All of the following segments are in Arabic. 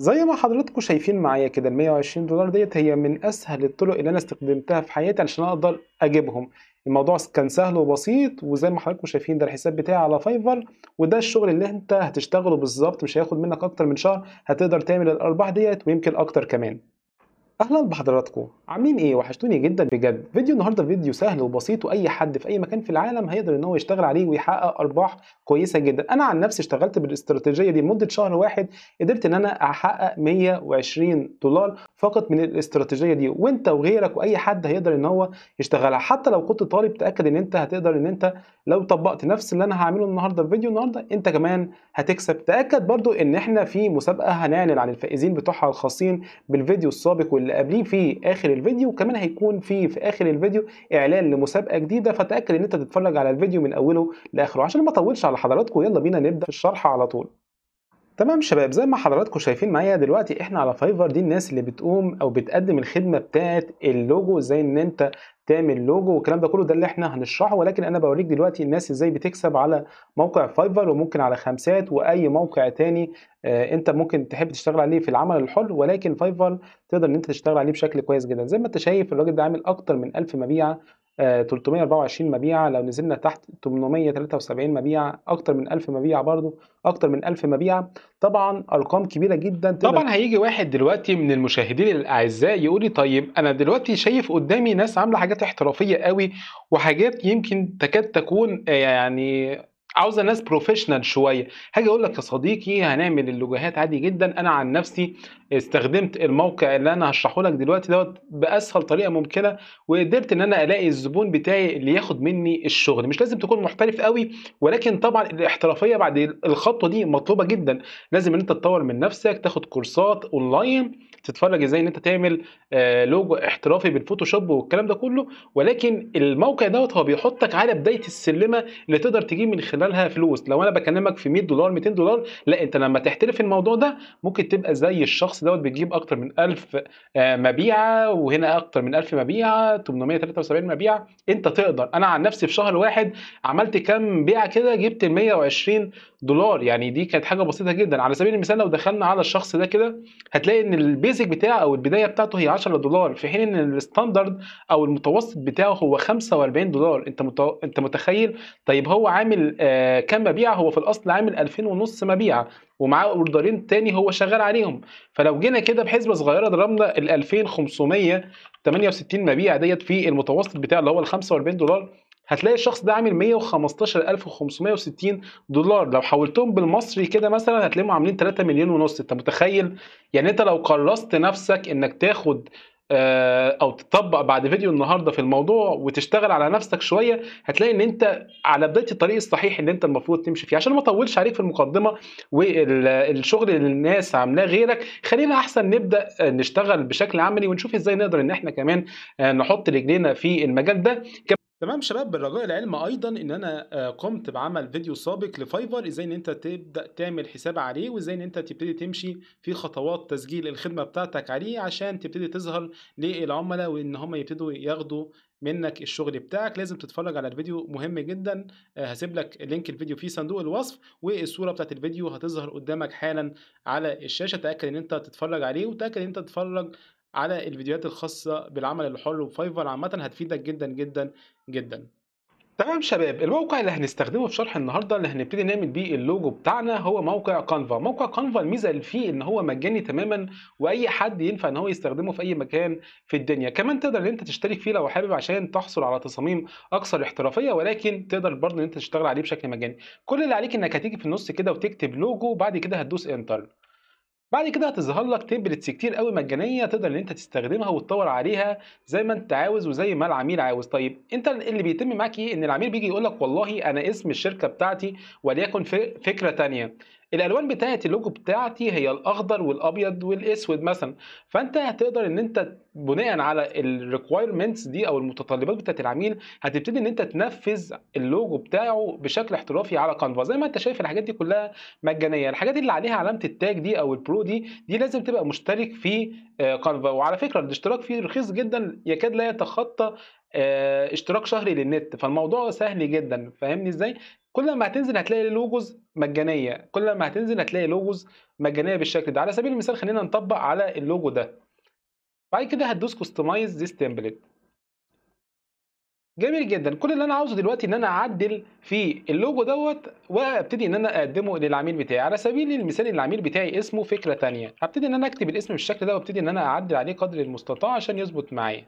زي ما حضراتكم شايفين معايا كده ال 120 دولار ديت هي من اسهل الطرق اللي انا استخدمتها في حياتي علشان اقدر اجيبهم الموضوع كان سهل وبسيط وزي ما حضراتكم شايفين ده الحساب بتاعي على فايفر وده الشغل اللي انت هتشتغله بالظبط مش هياخد منك اكتر من شهر هتقدر تعمل الارباح ديت ويمكن اكتر كمان اهلا بحضراتكم عاملين ايه وحشتوني جدا بجد فيديو النهارده فيديو سهل وبسيط واي حد في اي مكان في العالم هيقدر ان هو يشتغل عليه ويحقق ارباح كويسه جدا انا عن نفسي اشتغلت بالاستراتيجيه دي لمده شهر واحد قدرت ان انا احقق 120 دولار فقط من الاستراتيجيه دي وانت وغيرك واي حد هيقدر ان هو يشتغلها حتى لو كنت طالب تاكد ان انت هتقدر ان انت لو طبقت نفس اللي انا هعمله النهارده في فيديو النهارده انت كمان هتكسب تاكد برضو ان احنا في مسابقه هنعلن عن الفائزين بتوعها الخاصين بالفيديو السابق واللي قابلين في اخر الفيديو وكمان هيكون في في اخر الفيديو اعلان لمسابقه جديده فتاكد ان انت تتفرج على الفيديو من اوله لاخره عشان ما اطولش على حضراتكم يلا بينا نبدا في الشرح على طول تمام شباب زي ما حضراتكم شايفين معايا دلوقتي احنا على فايفر دي الناس اللي بتقوم او بتقدم الخدمه بتاعه اللوجو زي ان انت تعمل لوجو والكلام ده كله ده اللي احنا هنشرحه ولكن انا بوريك دلوقتي الناس ازاي بتكسب على موقع فايفر وممكن على خمسات واي موقع تاني اه انت ممكن تحب تشتغل عليه في العمل الحر ولكن فايفر تقدر ان انت تشتغل عليه بشكل كويس جدا زي ما انت شايف الراجل ده عامل اكتر من 1000 مبيعه 324 آه، مبيعة لو نزلنا تحت 873 مبيعة أكتر من 1000 مبيعة برضو أكتر من 1000 مبيعة طبعا أرقام كبيرة جدا طبعا هيجي واحد دلوقتي من المشاهدين الأعزاء يقول لي طيب أنا دلوقتي شايف قدامي ناس عاملة حاجات احترافية قوي وحاجات يمكن تكاد تكون آه، يعني عاوزه ناس بروفيشنال شويه هاجي اقول لك يا صديقي هنعمل اللوجوهات عادي جدا انا عن نفسي استخدمت الموقع اللي انا هشرحه لك دلوقتي دوت باسهل طريقه ممكنه وقدرت ان انا الاقي الزبون بتاعي اللي ياخد مني الشغل مش لازم تكون محترف قوي ولكن طبعا الاحترافيه بعد الخطوه دي مطلوبه جدا لازم ان انت تطور من نفسك تاخد كورسات اونلاين تتفرج ازاي ان انت تعمل آه، لوجو احترافي بالفوتوشوب والكلام ده كله ولكن الموقع دوت هو بيحطك على بدايه السلمه اللي تقدر تجيب من خلال خلالها فلوس لو انا بكلمك في 100 دولار 200 دولار لا انت لما تحترف الموضوع ده ممكن تبقى زي الشخص دوت بتجيب اكتر من 1000 آه، مبيعه وهنا اكتر من 1000 مبيعه 873 مبيعه انت تقدر انا عن نفسي في شهر واحد عملت كام بيعه كده جبت 120 دولار يعني دي كانت حاجه بسيطه جدا على سبيل المثال لو دخلنا على الشخص ده كده هتلاقي ان البيزك بتاعه او البدايه بتاعته هي 10 دولار في حين ان الستاندرد او المتوسط بتاعه هو 45 دولار انت انت متخيل طيب هو عامل آه، كم مبيع هو في الاصل عامل 2000 ونص مبيع ومعاه اوردرين تاني هو شغال عليهم فلو جينا كده بحسبه صغيره ضربنا ال 2568 مبيع ديت في المتوسط بتاع اللي هو ال 45 دولار هتلاقي الشخص ده عامل 115560 دولار لو حولتهم بالمصري كده مثلا هتلاقيهم عاملين 3 مليون ونص انت متخيل يعني انت لو قرصت نفسك انك تاخد آه، او تطبق بعد فيديو النهارده في الموضوع وتشتغل على نفسك شويه هتلاقي ان انت على بدايه الطريق الصحيح اللي انت المفروض تمشي فيه عشان ما اطولش عليك في المقدمه والشغل اللي الناس عاملاه غيرك خلينا احسن نبدا نشتغل بشكل عملي ونشوف ازاي نقدر ان احنا كمان آه، نحط رجلينا في المجال ده تمام شباب بالرجاء العلم ايضا ان انا آه، قمت بعمل فيديو سابق لفايفر ازاي ان انت تبدا تعمل حساب عليه وازاي ان انت تبتدي تمشي في خطوات تسجيل الخدمه بتاعتك عليه عشان تبتدي تظهر للعملاء وان هم يبتدوا ياخدوا منك الشغل بتاعك لازم تتفرج على الفيديو مهم جدا آه، هسيب لك لينك الفيديو في صندوق الوصف والصوره بتاعت الفيديو هتظهر قدامك حالا على الشاشه تاكد ان انت تتفرج عليه وتاكد ان انت تتفرج على الفيديوهات الخاصه بالعمل الحر وفايفر عامه هتفيدك جدا جدا جدا تمام شباب الموقع اللي هنستخدمه في شرح النهارده اللي هنبتدي نعمل بيه اللوجو بتاعنا هو موقع كانفا موقع كانفا الميزه اللي فيه ان هو مجاني تماما واي حد ينفع ان هو يستخدمه في اي مكان في الدنيا كمان تقدر ان انت تشترك فيه لو حابب عشان تحصل على تصاميم اكثر احترافيه ولكن تقدر برضه ان انت تشتغل عليه بشكل مجاني كل اللي عليك انك هتيجي في النص كده وتكتب لوجو بعد كده هتدوس انتر بعد كده هتظهر لك تمبلتس كتير قوي مجانيه تقدر ان انت تستخدمها وتطور عليها زي ما انت عاوز وزي ما العميل عاوز طيب انت اللي بيتم معاك ايه ان العميل بيجي يقول لك والله انا اسم الشركه بتاعتي وليكن فكره ثانيه الالوان بتاعه اللوجو بتاعتي هي الاخضر والابيض والاسود مثلا فانت هتقدر ان انت بناء على الريكوايرمنتس دي او المتطلبات بتاعه العميل هتبتدي ان انت تنفذ اللوجو بتاعه بشكل احترافي على كانفا زي ما انت شايف الحاجات دي كلها مجانيه الحاجات اللي عليها علامه التاج دي او البرو دي دي لازم تبقى مشترك في كانفا آه، وعلى فكره الاشتراك فيه رخيص جدا يكاد لا يتخطى آه، اشتراك شهري للنت فالموضوع سهل جدا فاهمني ازاي كل ما هتنزل هتلاقي لوجوز مجانيه كل ما هتنزل هتلاقي لوجوز مجانيه بالشكل ده على سبيل المثال خلينا نطبق على اللوجو ده بعد كده هتدوس كستمايز ذيس تمبلت جميل جدا كل اللي انا عاوزه دلوقتي ان انا اعدل في اللوجو دوت وابتدي ان انا اقدمه للعميل بتاعي على سبيل المثال العميل بتاعي اسمه فكره ثانيه هبتدي ان انا اكتب الاسم بالشكل ده وابتدي ان انا اعدل عليه قدر المستطاع عشان يظبط معايا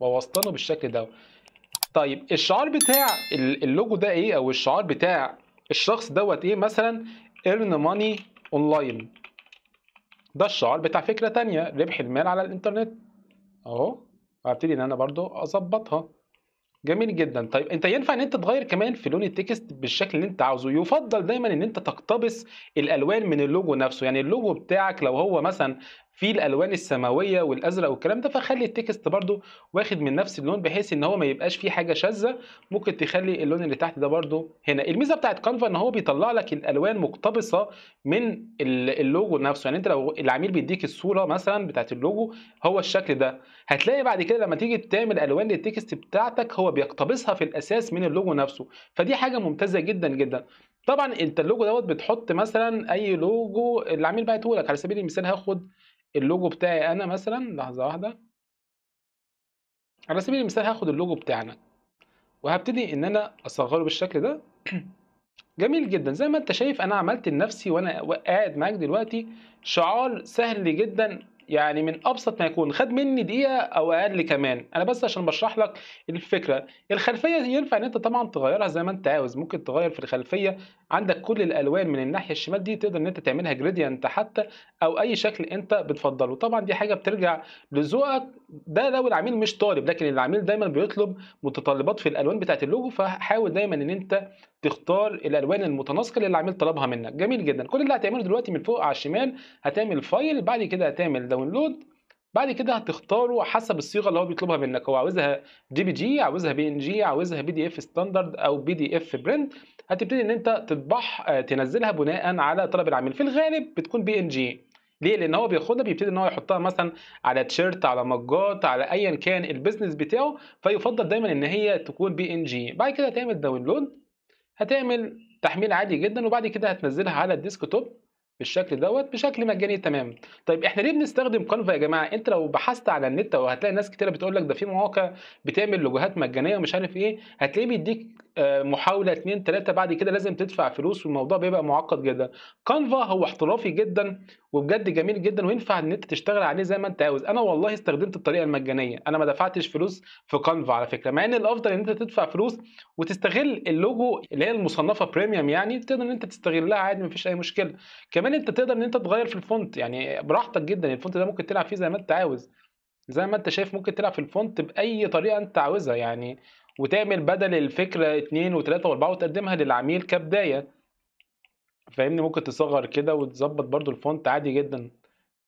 واوصله بالشكل ده طيب الشعار بتاع اللوجو ده ايه او الشعار بتاع الشخص دوت ايه مثلا earn ماني اونلاين ده الشعار بتاع فكره ثانيه ربح المال على الانترنت اهو هبتدي ان انا برضو اظبطها جميل جدا طيب انت ينفع ان انت تغير كمان في لون التكست بالشكل اللي انت عاوزه يفضل دايما ان انت تقتبس الالوان من اللوجو نفسه يعني اللوجو بتاعك لو هو مثلا في الالوان السماويه والازرق والكلام ده فخلي التكست برده واخد من نفس اللون بحيث ان هو ما يبقاش فيه حاجه شاذه ممكن تخلي اللون اللي تحت ده برده هنا الميزه بتاعت كانفا ان هو بيطلع لك الالوان مقتبسه من اللوجو نفسه يعني انت لو العميل بيديك الصوره مثلا بتاعت اللوجو هو الشكل ده هتلاقي بعد كده لما تيجي تعمل الوان للتكست بتاعتك هو بيقتبسها في الاساس من اللوجو نفسه فدي حاجه ممتازه جدا جدا طبعا انت اللوجو دوت بتحط مثلا اي لوجو العميل بعته لك على سبيل المثال هاخد اللوجو بتاعي أنا مثلا لحظة واحدة على سبيل المثال هاخد اللوجو بتاعنا وهبتدي إن أنا أصغره بالشكل ده جميل جدا زي ما انت شايف انا عملت لنفسي وانا قاعد معاك دلوقتي شعار سهل جدا يعني من ابسط ما يكون خد مني دقيقه او اقل كمان انا بس عشان بشرح لك الفكره الخلفيه ينفع ان انت طبعا تغيرها زي ما انت عاوز ممكن تغير في الخلفيه عندك كل الالوان من الناحيه الشمال دي تقدر ان انت تعملها جريدينت حتى او اي شكل انت بتفضله طبعا دي حاجه بترجع لذوقك ده لو العميل مش طالب لكن العميل دايما بيطلب متطلبات في الالوان بتاعه اللوجو فحاول دايما ان انت تختار الالوان المتناسقه اللي العميل طلبها منك جميل جدا كل اللي هتعمله دلوقتي من فوق على الشمال هتعمل فايل بعد كده هتعمل داونلود بعد كده هتختاره حسب الصيغه اللي هو بيطلبها منك هو عاوزها جي بي جي عاوزها بي ان جي عاوزها بي دي اف ستاندرد او بي دي اف برنت هتبتدي ان انت تطبع آه، تنزلها بناء على طلب العميل في الغالب بتكون بي ان جي ليه؟ لان هو بياخدها بيبتدي ان هو يحطها مثلا على تيشرت على مجات على ايا كان البيزنس بتاعه فيفضل دايما ان هي تكون بي ان جي بعد كده هتعمل داونلود هتعمل تحميل عادي جدا وبعد كده هتنزلها على الديسك توب بالشكل دوت بشكل مجاني تمام طيب احنا ليه بنستخدم كانفا يا جماعه انت لو بحثت على النت وهتلاقي ناس كتيره بتقول لك ده في مواقع بتعمل لوجوهات مجانيه ومش عارف ايه هتلاقيه بيديك آه، محاوله اتنين تلاته بعد كده لازم تدفع فلوس والموضوع بيبقى معقد جدا كانفا هو احترافي جدا وبجد جميل جدا وينفع ان انت تشتغل عليه زي ما انت عاوز انا والله استخدمت الطريقه المجانيه انا ما دفعتش فلوس في كانفا على فكره مع ان الافضل ان انت تدفع فلوس وتستغل اللوجو اللي هي المصنفه بريميوم يعني تقدر ان انت تستغلها عادي ما فيش اي مشكله كمان انت تقدر ان انت تغير في الفونت يعني براحتك جدا الفونت ده ممكن تلعب فيه زي ما انت عاوز زي ما انت شايف ممكن تلعب في الفونت باي طريقه انت عاوزها يعني وتعمل بدل الفكره اثنين وثلاثه واربعه وتقدمها للعميل كبدايه فاهمني ممكن تصغر كده وتظبط برده الفونت عادي جدا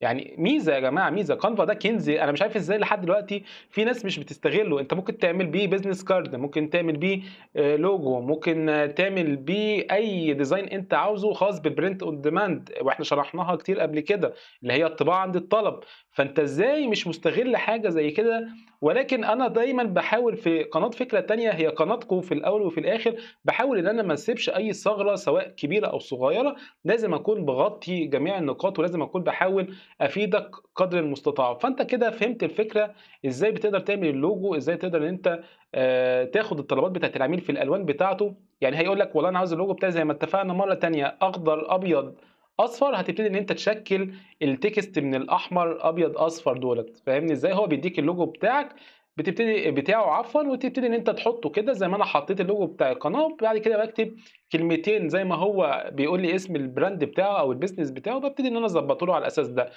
يعني ميزه يا جماعه ميزه كانفا ده كنز انا مش عارف ازاي لحد دلوقتي في ناس مش بتستغله انت ممكن تعمل بيه بيزنس كارد ممكن تعمل بيه لوجو آه، ممكن آه، تعمل بيه اي ديزاين انت عاوزه خاص بالبرنت اون ديماند واحنا شرحناها كتير قبل كده اللي هي الطباعه عند الطلب فانت ازاي مش مستغل حاجه زي كده ولكن انا دايما بحاول في قناه فكره تانية هي قناتكم في الاول وفي الاخر بحاول ان انا ما اسيبش اي ثغره سواء كبيره او صغيره لازم اكون بغطي جميع النقاط ولازم اكون بحاول افيدك قدر المستطاع فانت كده فهمت الفكره ازاي بتقدر تعمل اللوجو ازاي تقدر ان انت آه، تاخد الطلبات بتاعت العميل في الالوان بتاعته يعني هيقول لك والله انا عاوز اللوجو بتاعي زي ما اتفقنا مره تانية اخضر ابيض اصفر هتبتدي ان انت تشكل التكست من الاحمر ابيض اصفر دولت فاهمني ازاي هو بيديك اللوجو بتاعك بتبتدي بتاعه عفوا وتبتدي ان انت تحطه كده زي ما انا حطيت اللوجو بتاع القناه وبعد كده بكتب كلمتين زي ما هو بيقول لي اسم البراند بتاعه او البيزنس بتاعه ببتدي ان انا اظبطه له على الاساس ده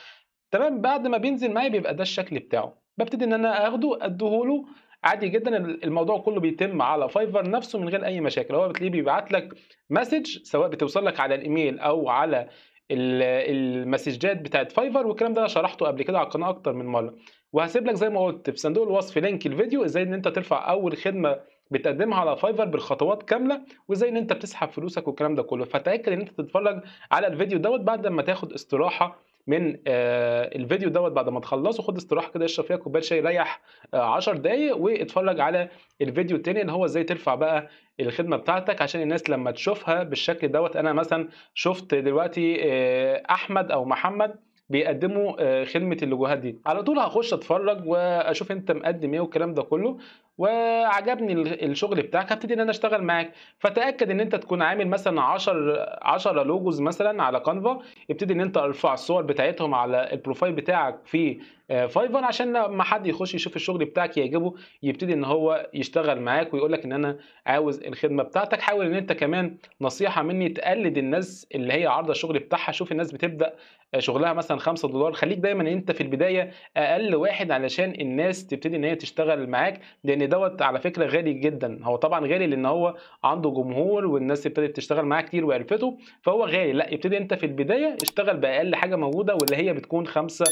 تمام بعد ما بينزل معايا بيبقى ده الشكل بتاعه ببتدي ان انا اخده له عادي جدا الموضوع كله بيتم على فايفر نفسه من غير اي مشاكل هو بتلاقيه بيبعت لك مسج سواء بتوصل لك على الايميل او على المسجات بتاعت فايفر والكلام ده انا شرحته قبل كده على القناه اكتر من مره وهسيب لك زي ما قلت في صندوق الوصف لينك الفيديو ازاي ان انت ترفع اول خدمه بتقدمها على فايفر بالخطوات كامله وازاي ان انت بتسحب فلوسك والكلام ده كله فتاكد ان انت تتفرج على الفيديو دوت بعد ما تاخد استراحه من آه، الفيديو دوت بعد ما تخلصه خد استراحه كده اشرب فيها كوبايه شاي ريح 10 آه، دقايق واتفرج على الفيديو التاني اللي هو ازاي ترفع بقى الخدمه بتاعتك عشان الناس لما تشوفها بالشكل دوت انا مثلا شفت دلوقتي آه، احمد او محمد بيقدموا آه، خدمه اللوجوهات دي على طول هخش اتفرج واشوف انت مقدم ايه والكلام ده كله وعجبني الشغل بتاعك هبتدي ان انا اشتغل معاك فتاكد ان انت تكون عامل مثلا 10 10 لوجوز مثلا على كانفا ابتدي ان انت ارفع الصور بتاعتهم على البروفايل بتاعك في فايفر آه، عشان لما حد يخش يشوف الشغل بتاعك يعجبه يبتدي ان هو يشتغل معاك ويقول لك ان انا عاوز الخدمه بتاعتك حاول ان انت كمان نصيحه مني تقلد الناس اللي هي عارضه الشغل بتاعها شوف الناس بتبدا شغلها مثلا 5 دولار خليك دايما انت في البدايه اقل واحد علشان الناس تبتدي ان هي تشتغل معاك لان دوت على فكره غالي جدا هو طبعا غالي لان هو عنده جمهور والناس ابتدت تشتغل معاه كتير وعرفته فهو غالي لا ابتدي انت في البدايه اشتغل باقل حاجه موجوده واللي هي بتكون 5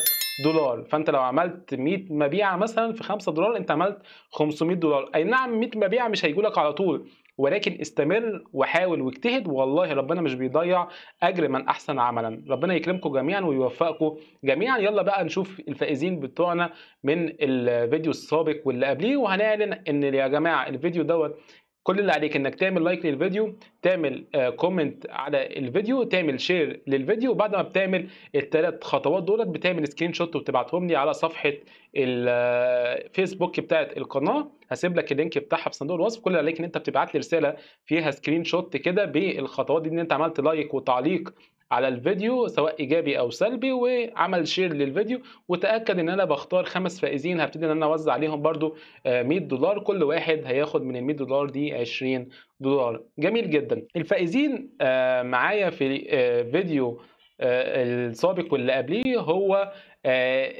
دولار فانت لو عملت 100 مبيعه مثلا في 5 دولار انت عملت 500 دولار اي نعم 100 مبيعه مش هيجوا لك على طول ولكن استمر وحاول واجتهد والله ربنا مش بيضيع اجر من احسن عملا ربنا يكرمكم جميعا ويوفقكم جميعا يلا بقى نشوف الفائزين بتوعنا من الفيديو السابق واللي قبليه وهنعلن ان يا جماعه الفيديو دوت كل اللي عليك انك تعمل لايك للفيديو تعمل كومنت آه، على الفيديو تعمل شير للفيديو بعد ما بتعمل الثلاث خطوات دولت بتعمل سكرين شوت وبتبعتهم لي على صفحه الفيسبوك آه، بتاعه القناه هسيب لك اللينك بتاعها في صندوق الوصف كل اللي عليك ان انت بتبعت لي رساله فيها سكرين شوت كده بالخطوات دي ان انت عملت لايك وتعليق على الفيديو سواء ايجابي او سلبي وعمل شير للفيديو وتاكد ان انا بختار خمس فائزين هبتدي ان انا اوزع عليهم برده آه، 100 دولار كل واحد هياخد من ال 100 دولار دي 20 دولار جميل جدا الفائزين آه، معايا في آه، فيديو السابق واللي قبليه هو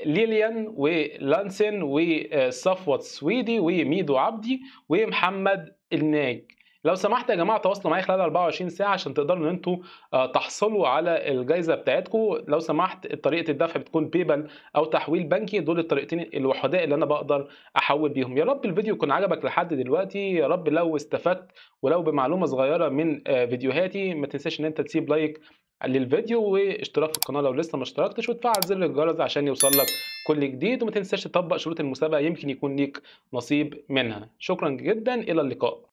ليليان ولانسن وصفوت سويدي وميدو عبدي ومحمد الناج لو سمحت يا جماعه تواصلوا معايا خلال 24 ساعه عشان تقدروا ان انتوا آه، تحصلوا على الجائزه بتاعتكم لو سمحت طريقه الدفع بتكون بيبل او تحويل بنكي دول الطريقتين الوحداء اللي انا بقدر احول بيهم يا رب الفيديو يكون عجبك لحد دلوقتي يا رب لو استفدت ولو بمعلومه صغيره من آه، فيديوهاتي ما تنساش ان انت تسيب لايك للفيديو واشتراك في القناه لو لسه ما اشتركتش وتفعل زر الجرس عشان يوصل لك كل جديد وما تنساش تطبق شروط المسابقه يمكن يكون ليك نصيب منها شكرا جدا الى اللقاء